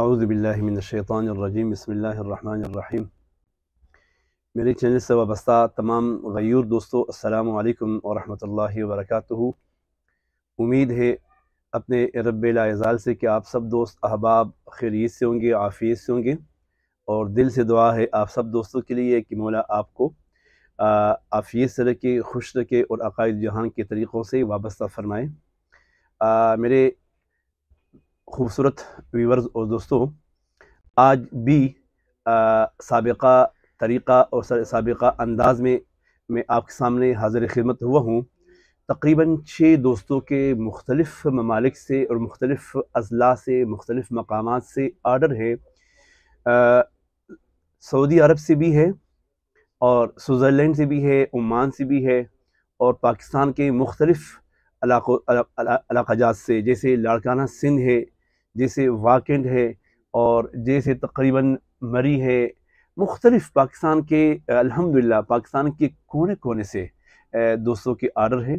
अउज़बिल्लिमिनशैतानरजीम बसमीम मेरे चैनल से वाबस्ता तमाम गयूर दोस्तों अस्सलाम वालेकुम और रहमतुल्लाहि व उम्मीद है अपने रब से कि आप सब दोस्त अहबाब खैरियत से होंगे आफियत से होंगे और दिल से दुआ है आप सब दोस्तों के लिए कि मौला आपको आफियत से रखे खुश रखे और अकायद जहान के तरीक़ों से वाबस्ता फ़रमाएँ मेरे खूबसूरत व्यूवर्स और दोस्तों आज भी सबका तरीक़ा और सबका अंदाज में मैं आपके सामने हाजिर खिदमत हुआ हूँ तकरीबन छः दोस्तों के मुख्तलफ़ ममालिक से और मुख्तलफ़ अजला से मुख्तलफ़ मकाम से आर्डर है सऊदी अरब से भी है और स्विट्ज़रलैंड से भी है ओमान से भी है और पाकिस्तान के मुख्तलिफ़ अलाकाजात से जैसे लाड़काना सिंध है जैसे वाकेंड है और जैसे तकरीबन मरी है मुख्तलिफ़ पाकिस्तान के अल्हम्दुलिल्लाह पाकिस्तान के कोने कोने से दोस्तों के आर्डर है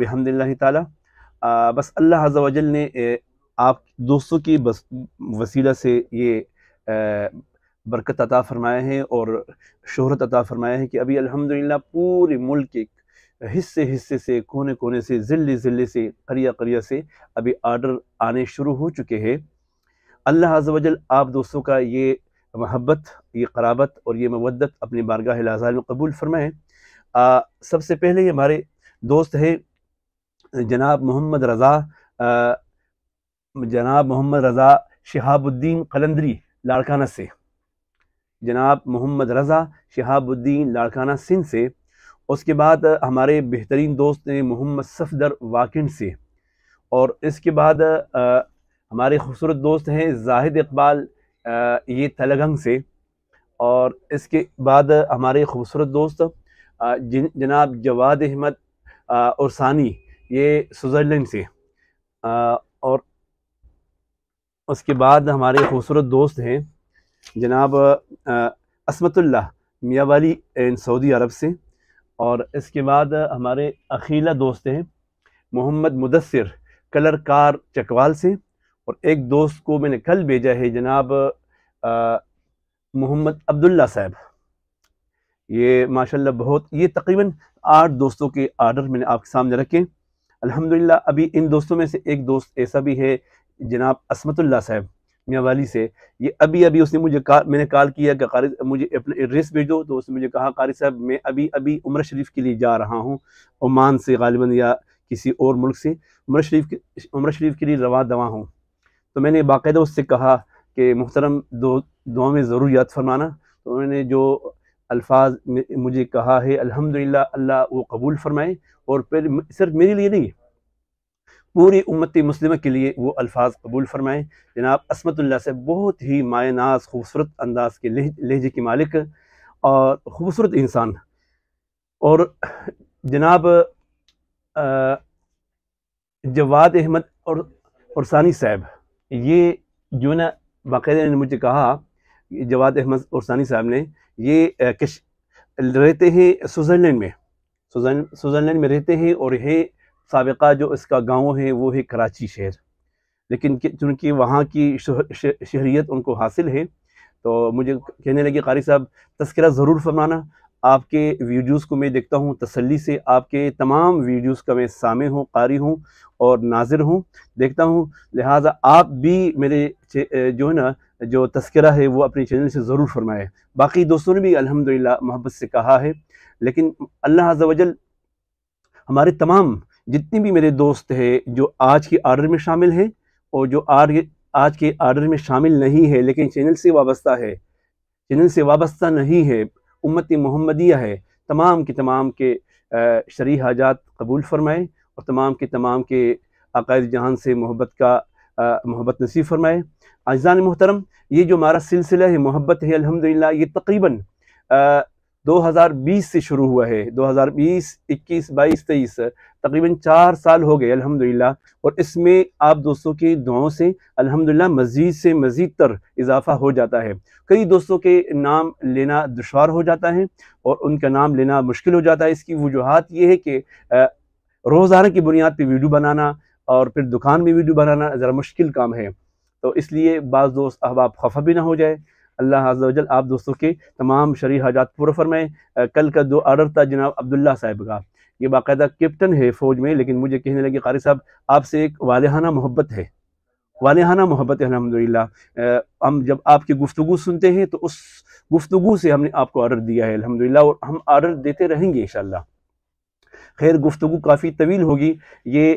बेहमदिल्ला ताला बस अल्लाह वजल ने आप दोस्तों की बस वसीला से ये बरकत अता फ़रमाया है और शहरत अता फ़रमाया है कि अभी अल्हम्दुलिल्लाह पूरे मुल्क के हिस्से हिस्से से कोने कोने से ज़िले जिल्ले से करिया करिया से अभी आर्डर आने शुरू हो चुके हैं अल्लाह हाजल आप दोस्तों का ये महब्बत ये कराबत और ये मवदत अपनी बारगाह लाजा में कबूल फरमाएँ सबसे पहले हमारे दोस्त हैं जनाब मोहम्मद रज़ा जनाब मोहम्मद रज़ा शहाबुद्दीन कलंदरी लाड़काना से जनाब मोहम्मद रज़ा शहाबुद्दीन लाड़काना सिंध से उसके बाद हमारे बेहतरीन दोस्त हैं मोहम्मद सफदर वाकिन से और इसके बाद हमारे खूबसूरत दोस्त हैं जाहिद इकबाल ये तलगंग से और इसके बाद हमारे खूबसूरत दोस्त जिन जनाब जवाद अहमद और सानी ये स्विट्ज़रलैंड से और उसके बाद हमारे खूबसूरत दोस्त हैं जनाब असमतुल्ला मियाँ वाली सऊदी अरब से और इसके बाद हमारे अखीला दोस्त हैं मोहम्मद मुदसर कलर कार चकवाल से और एक दोस्त को मैंने कल भेजा है जनाब मोहम्मद अब्दुल्ला साहब ये माशाल्लाह बहुत ये तकरीबन आठ दोस्तों के आर्डर मैंने आपके सामने रखे अल्हम्दुलिल्लाह अभी इन दोस्तों में से एक दोस्त ऐसा भी है जनाब असमतुल्ला साहब मियाँ वाली से ये अभी अभी उसने मुझे का मैंने कॉल किया कि कारी मुझे अपना एड्रेस भेजो तो उसने मुझे कहा कारी साहब मैं अभी अभी उम्र शरीफ के लिए जा रहा हूँ ओमान से गालिबा या किसी और मुल्क से उम्र शरीफ के उम्र शरीफ के लिए रवा दवा हूँ तो मैंने बाकायदा उससे कहा कि मुहतरम दो दुआ में ज़रूर याद फरमाना तो उन्होंने जो अल्फाज मुझे कहा है अलहमदिल्ला अल्लाह वो कबूल फरमाए और फिर सिर्फ मेरे लिए नहीं पूरी उम्मत मुस्लिम के लिए वो अल्फाज कबूल फरमाएं जनाब असमतुल्ला से बहुत ही मायनाज खूबसूरत अंदाज के लहजे के मालिक और ख़ूबसूरत इंसान और जनाब जवाद अहमद और और सानी साहब ये जो ना बाकायदा ने मुझे कहा जवाद अहमद और सानी साहब ने ये किश रहते हैं स्विट्ज़रलैंड में स्विट्ज़रलैंड में रहते हैं और ये सबका जो इसका गांव है वो है कराची शहर लेकिन चूँकि वहाँ की शहरीत उनको हासिल है तो मुझे कहने लगे कारी साहब तस्करा ज़रूर फरमाना आपके वीडियोस को मैं देखता हूँ तसल्ली से आपके तमाम वीडियोस का मैं सामे हूँ कारी हूँ और नाजिर हूँ देखता हूँ लिहाजा आप भी मेरे जो है ना जो तस्करा है वो अपने चैनल से ज़रूर फरमाए बाकी दोस्तों ने भी अलहमदिल्ला मोहब्बत से कहा है लेकिन अल्लाह वजल हमारे तमाम जितने भी मेरे दोस्त हैं जो आज के आर्डर में शामिल हैं और जो आर आज के आर्डर में शामिल नहीं है लेकिन चैनल से वाबस्ता है चैनल से वाबस्ता नहीं है उम्मत मोहम्मदिया है तमाम के तमाम के शरी हाजात कबूल फरमाए और तमाम के तमाम के अकायद जहान से मोहब्बत का मोहब्बत नसीब फरमाए अजान मोहतरम ये जो हमारा सिलसिला है मोहब्बत है अलहमदिल्ला ये तकरीबन 2020 से शुरू हुआ है 2020, 21, 22, 23 तकरीबन चार साल हो गए अल्हम्दुलिल्लाह और इसमें आप दोस्तों के दुआओं से अल्हम्दुलिल्लाह मज़ीद से मज़ीद तर इजाफ़ा हो जाता है कई दोस्तों के नाम लेना दुशवार हो जाता है और उनका नाम लेना मुश्किल हो जाता है इसकी वजूहत ये है कि रोज़ाना की बुनियाद पर वीडियो बनाना और फिर दुकान में वीडियो बनाना ज़रा मुश्किल काम है तो इसलिए बाज़ दोस्त अहबाब खफा भी ना हो जाए अल्लाह अजल आप दोस्तों के तमाम शरी हाजात पूरा फरमाएँ कल का दो आर्डर था जनाब अब्दुल्ला साहब का ये बाकायदा कैप्टन है फ़ौज में लेकिन मुझे कहने लगे कारी साहब आपसे एक वालहाना मोहब्बत है वालहाना मोहब्बत है अलहमदिल्ला हम जब आपकी गुफ्तु सुनते हैं तो उस गुफ्तु से हमने आपको आर्डर दिया है अलहमदिल्ला और हम आर्डर देते रहेंगे इन खैर गुफ्तु काफ़ी तवील होगी ये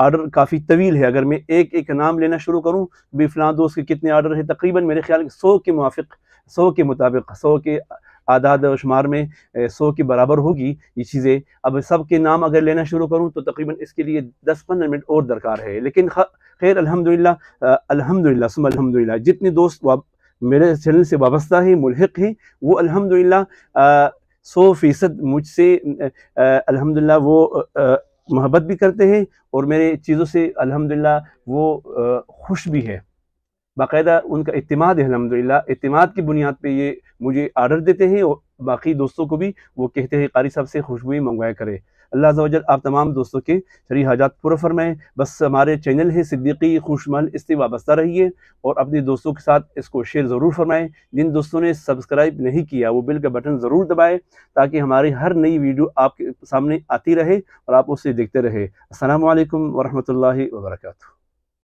आर्डर काफ़ी तवील है अगर मैं एक एक नाम लेना शुरू करूँ भी फिलहाल दोस्त के कितने आर्डर है तकरीबन मेरे ख्याल सौ के मुआफ़ सौ के मुताबिक सौ के आदाद और शुमार में सौ के बराबर होगी ये चीज़ें अब सब के नाम अगर लेना शुरू करूँ तो तकरीबन इसके लिए दस पंद्रह मिनट और दरकार है लेकिन खैर अलहमदिल्ला अलहमदिल्ला सुम अलहमदिल्ला जितने दोस्त मेरे चैनल से वाबस्ता हैं मुलहक हैं वो अलहमदिल्ला सौ फ़ीसद मुझसे अल्हम्दुलिल्लाह वो मोहब्बत भी करते हैं और मेरे चीज़ों से अल्हम्दुलिल्लाह वो खुश भी है बाकायदा उनका इतमाद है अलहमदिल्ला इतमाद की बुनियाद पे ये मुझे आर्डर देते हैं और बाकी दोस्तों को भी वो कहते हैं कारी साहब से खुशबुई मंगवाया करें अल्लाह वजल आप तमाम दोस्तों के शरी हाजात पूरा फरमाएँ बस हमारे चैनल है सिद्दीकी खुशमल इससे वाबस्ता रहिए और अपने दोस्तों के साथ इसको शेयर ज़रूर फरमाएँ जिन दोस्तों ने सब्सक्राइब नहीं किया वो बिल का बटन ज़रूर दबाएँ ताकि हमारी हर नई वीडियो आपके सामने आती रहे और आप उसे देखते रहे असल वरहमल वर्का